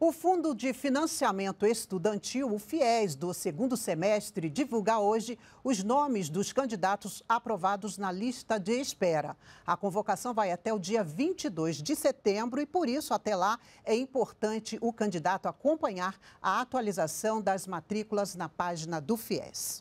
O Fundo de Financiamento Estudantil, o FIES, do segundo semestre, divulga hoje os nomes dos candidatos aprovados na lista de espera. A convocação vai até o dia 22 de setembro e, por isso, até lá é importante o candidato acompanhar a atualização das matrículas na página do FIES.